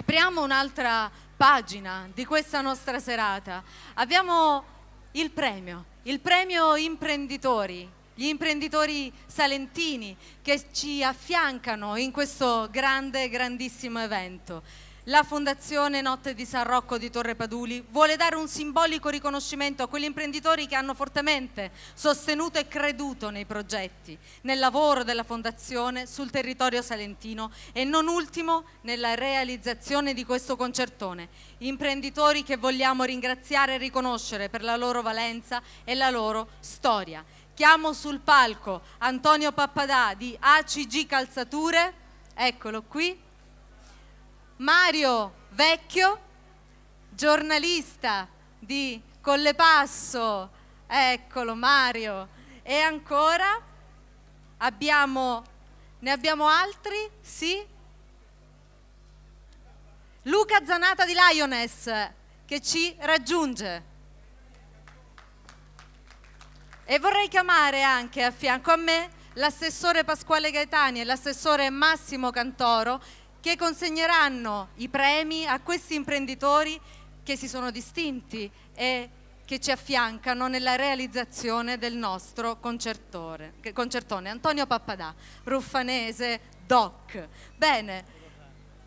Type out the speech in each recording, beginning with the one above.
apriamo un'altra pagina di questa nostra serata. Abbiamo il premio, il premio imprenditori, gli imprenditori salentini che ci affiancano in questo grande, grandissimo evento. La Fondazione Notte di San Rocco di Torre Paduli vuole dare un simbolico riconoscimento a quegli imprenditori che hanno fortemente sostenuto e creduto nei progetti, nel lavoro della Fondazione sul territorio salentino e non ultimo nella realizzazione di questo concertone. Imprenditori che vogliamo ringraziare e riconoscere per la loro valenza e la loro storia. Chiamo sul palco Antonio Pappadà di ACG Calzature, eccolo qui, Mario Vecchio, giornalista di Collepasso, eccolo Mario, e ancora abbiamo, ne abbiamo altri? Sì? Luca Zanata di Lioness che ci raggiunge. E vorrei chiamare anche a fianco a me l'assessore Pasquale Gaetani e l'assessore Massimo Cantoro che consegneranno i premi a questi imprenditori che si sono distinti e che ci affiancano nella realizzazione del nostro concertone. Antonio Pappadà, Ruffanese, Doc. Bene,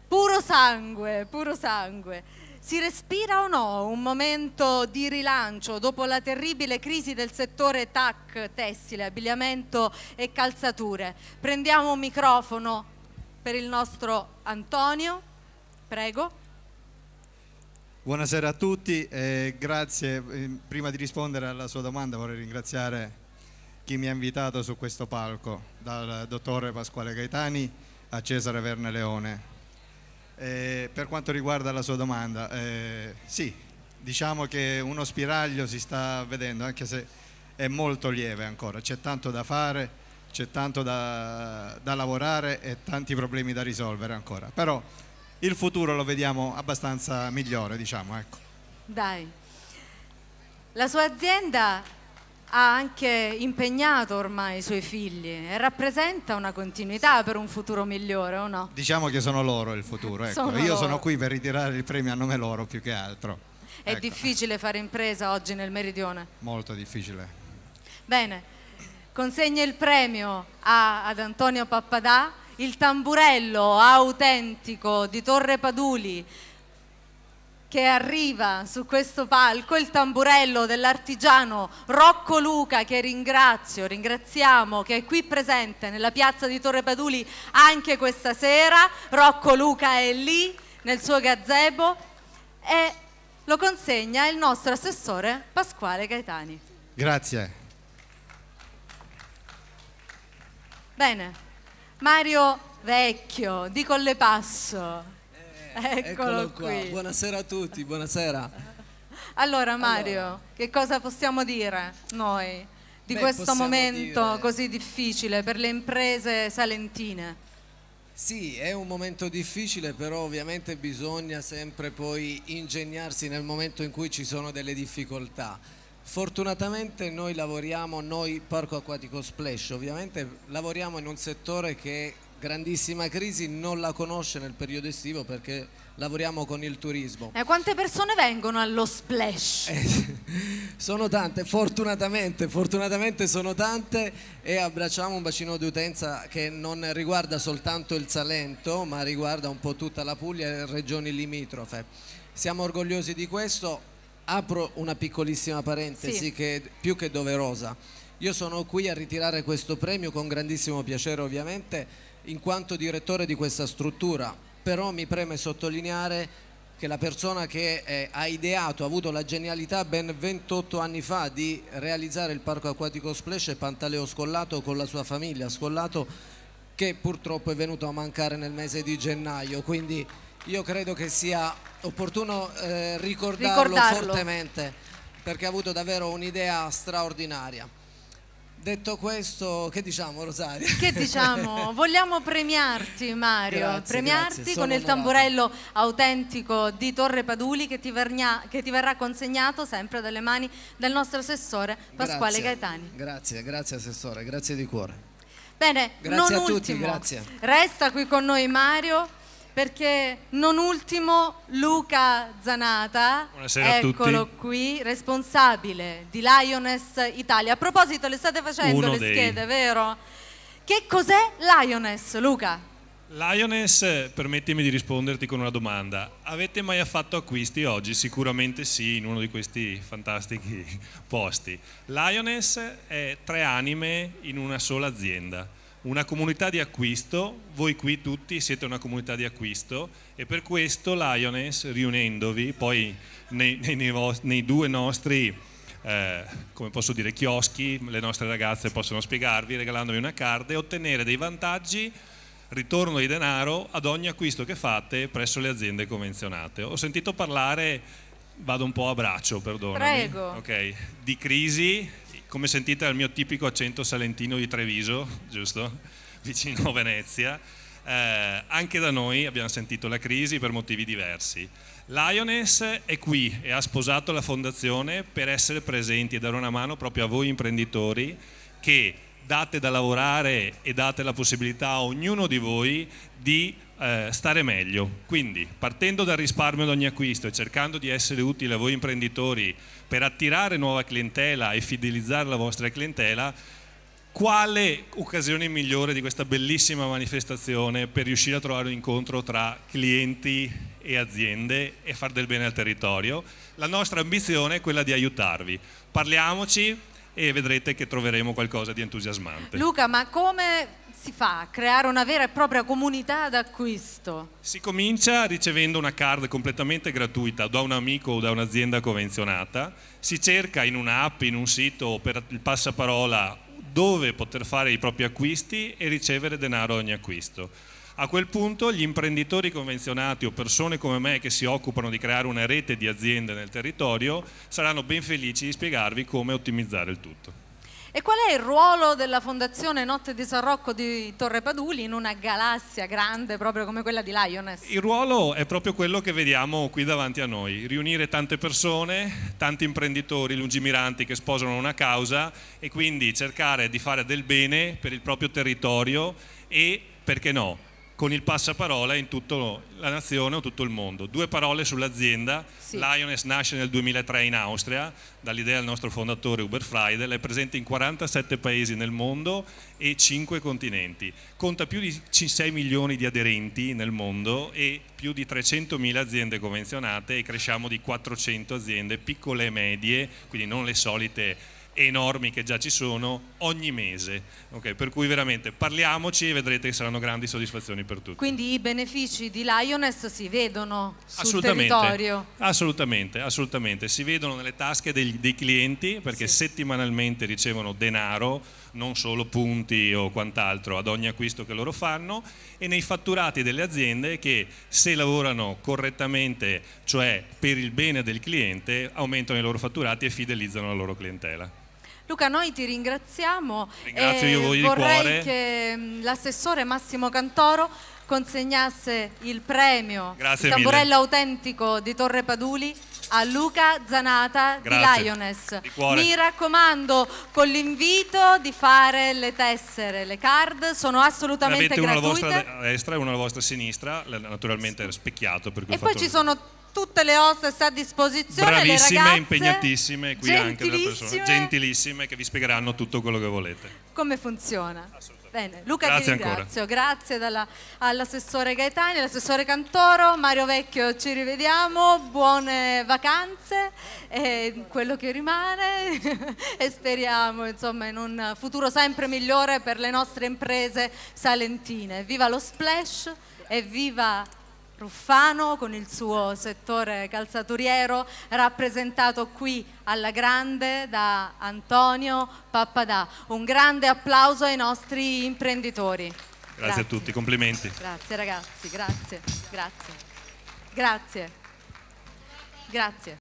puro sangue, puro sangue. Si respira o no un momento di rilancio dopo la terribile crisi del settore TAC, tessile, abbigliamento e calzature? Prendiamo un microfono, per il nostro Antonio. Prego. Buonasera a tutti e grazie. Eh, prima di rispondere alla sua domanda vorrei ringraziare chi mi ha invitato su questo palco, dal dottore Pasquale Gaetani a Cesare Verne Leone. E eh, per quanto riguarda la sua domanda, eh, sì, diciamo che uno spiraglio si sta vedendo, anche se è molto lieve ancora, c'è tanto da fare c'è tanto da, da, lavorare e tanti problemi da risolvere ancora, però il futuro lo vediamo abbastanza migliore, diciamo. Ecco. Dai, la sua azienda ha anche impegnato ormai i suoi figli e rappresenta una continuità per un futuro migliore o no? Diciamo che sono loro il futuro, ecco. sono io loro. sono qui per ritirare il premio a nome loro più che altro. È ecco. difficile fare impresa oggi nel meridione? Molto difficile. Bene, consegna il premio a, ad Antonio Pappadà, il tamburello autentico di Torre Paduli che arriva su questo palco, il tamburello dell'artigiano Rocco Luca che ringrazio, ringraziamo, che è qui presente nella piazza di Torre Paduli anche questa sera. Rocco Luca è lì nel suo gazebo e lo consegna il nostro assessore Pasquale Gaetani. Grazie. Bene, Mario Vecchio di Collepasso. Eh, eh eccolo, eccolo qui. Buonasera a tutti, buonasera. Allora Mario, allora. che cosa possiamo dire noi di Beh, questo momento dire... così difficile per le imprese salentine? Sì, è un momento difficile, però ovviamente bisogna sempre poi ingegnarsi nel momento in cui ci sono delle difficoltà Fortunatamente noi lavoriamo, noi Parco Acquatico Splash, ovviamente lavoriamo in un settore che grandissima crisi non la conosce nel periodo estivo perché lavoriamo con il turismo. E eh, quante persone vengono allo splash? Eh, sono tante, fortunatamente, fortunatamente sono tante e abbracciamo un bacino di utenza che non riguarda soltanto il Salento ma riguarda un po' tutta la Puglia e le regioni limitrofe. Siamo orgogliosi di questo, Apro una piccolissima parentesi sì. che è più che doverosa. Io sono qui a ritirare questo premio con grandissimo piacere ovviamente in quanto direttore di questa struttura, però mi preme sottolineare che la persona che eh, ha ideato, ha avuto la genialità ben 28 anni fa di realizzare il parco acquatico Splash è Pantaleo Scollato con la sua famiglia Scollato che purtroppo è venuto a mancare nel mese di gennaio, quindi io credo che sia opportuno eh, ricordarlo, ricordarlo fortemente perché ha avuto davvero un'idea straordinaria. Detto questo, che diciamo Rosario? Che diciamo? Vogliamo premiarti Mario, grazie, premiarti grazie, con il tamburello onorato. autentico di Torre Paduli che ti, vernia, che ti, verrà consegnato sempre dalle mani del nostro assessore Pasquale grazie, Gaetani. Grazie, grazie assessore, grazie di cuore. Bene, grazie non a ultimo, tutti, grazie. Resta qui con noi Mario perché non ultimo Luca Zanata, Buonasera eccolo qui, responsabile di Lioness Italia. A proposito, le state facendo Uno le dei. schede, vero? Che cos'è Lioness, Luca? Lioness, permettimi di risponderti con una domanda. Avete mai fatto acquisti oggi? Sicuramente sì, in uno di questi fantastici posti. Lioness è tre anime in una sola azienda una comunità di acquisto, voi qui tutti siete una comunità di acquisto e per questo Lioness, riunendovi poi nei, nei, nei, nei due nostri, eh, come posso dire, chioschi, le nostre ragazze possono spiegarvi, regalandovi una card e ottenere dei vantaggi ritorno di denaro ad ogni acquisto che fate presso le aziende convenzionate. Ho sentito parlare, vado un po' a braccio, perdonami, Prego. Okay, di crisi come sentite dal mio tipico accento salentino di Treviso, giusto? Vicino a Venezia. Eh, anche da noi abbiamo sentito la crisi per motivi diversi. Lioness è qui e ha sposato la fondazione per essere presenti e dare una mano proprio a voi imprenditori che date da lavorare e date la possibilità a ognuno di voi di eh, stare meglio. Quindi partendo dal risparmio ad ogni acquisto e cercando di essere utile a voi imprenditori per attirare nuova clientela e fidelizzare la vostra clientela, quale occasione migliore di questa bellissima manifestazione per riuscire a trovare un incontro tra clienti e aziende e far del bene al territorio? La nostra ambizione è quella di aiutarvi. Parliamoci, e vedrete che troveremo qualcosa di entusiasmante. Luca, ma come si fa a creare una vera e propria comunità d'acquisto? Si comincia ricevendo una card completamente gratuita da un amico o da un'azienda convenzionata, si cerca in un'app, in un sito per il passaparola dove poter fare i propri acquisti e ricevere denaro a ogni acquisto. A quel punto gli imprenditori convenzionati o persone come me che si occupano di creare una rete di aziende nel territorio saranno ben felici di spiegarvi come ottimizzare il tutto. E qual è il ruolo della Fondazione Notte di San Rocco di Torre Paduli in una galassia grande proprio come quella di Lioness? Il ruolo è proprio quello che vediamo qui davanti a noi, riunire tante persone, tanti imprenditori lungimiranti che sposano una causa e quindi cercare di fare del bene per il proprio territorio e, perché no, con il passaparola in tutta la nazione o tutto il mondo. Due parole sull'azienda. Sì. Lioness nasce nel 2003 in Austria, dall'idea del nostro fondatore Uber Friedel, è presente in 47 paesi nel mondo e 5 continenti. Conta più di 6 milioni di aderenti nel mondo e più di 300.000 aziende convenzionate e cresciamo di 400 aziende piccole e medie, quindi non le solite enormi che già ci sono ogni mese, okay? per cui veramente parliamoci e vedrete che saranno grandi soddisfazioni per tutti. Quindi i benefici di Lioness si vedono sul territorio? Assolutamente, assolutamente, si vedono nelle tasche dei, dei clienti perché sì. settimanalmente ricevono denaro, non solo punti o quant'altro ad ogni acquisto che loro fanno e nei fatturati delle aziende che se lavorano correttamente, cioè per il bene del cliente, aumentano i loro fatturati e fidelizzano la loro clientela. Luca, noi ti ringraziamo. Ringrazio io voi vorrei che mm, l'assessore Massimo Cantoro consegnasse il premio Grazie il tamburello mille. autentico di Torre Paduli a Luca Zanata Grazie. di Lioness. Di Mi raccomando con l'invito di fare le tessere, le card sono assolutamente gratuite. Avete una alla vostra destra e una alla vostra sinistra, naturalmente sì. specchiato. e poi ci sono tutte le hostess a disposizione. Bravissime, ragazze, impegnatissime qui anche delle persone, gentilissime che vi spiegheranno tutto quello che volete. Come funziona? Bene, Luca grazie ti ringrazio, ancora. grazie all'assessore Gaetani, all'assessore Cantoro, Mario Vecchio ci rivediamo, buone vacanze, e quello che rimane e speriamo insomma, in un futuro sempre migliore per le nostre imprese salentine. Viva lo Splash e viva Ruffano con il suo settore calzaturiero rappresentato qui alla grande da Antonio Pappadà. Un grande applauso ai nostri imprenditori. Grazie, grazie. a tutti, complimenti. Grazie ragazzi, grazie, grazie, grazie, grazie.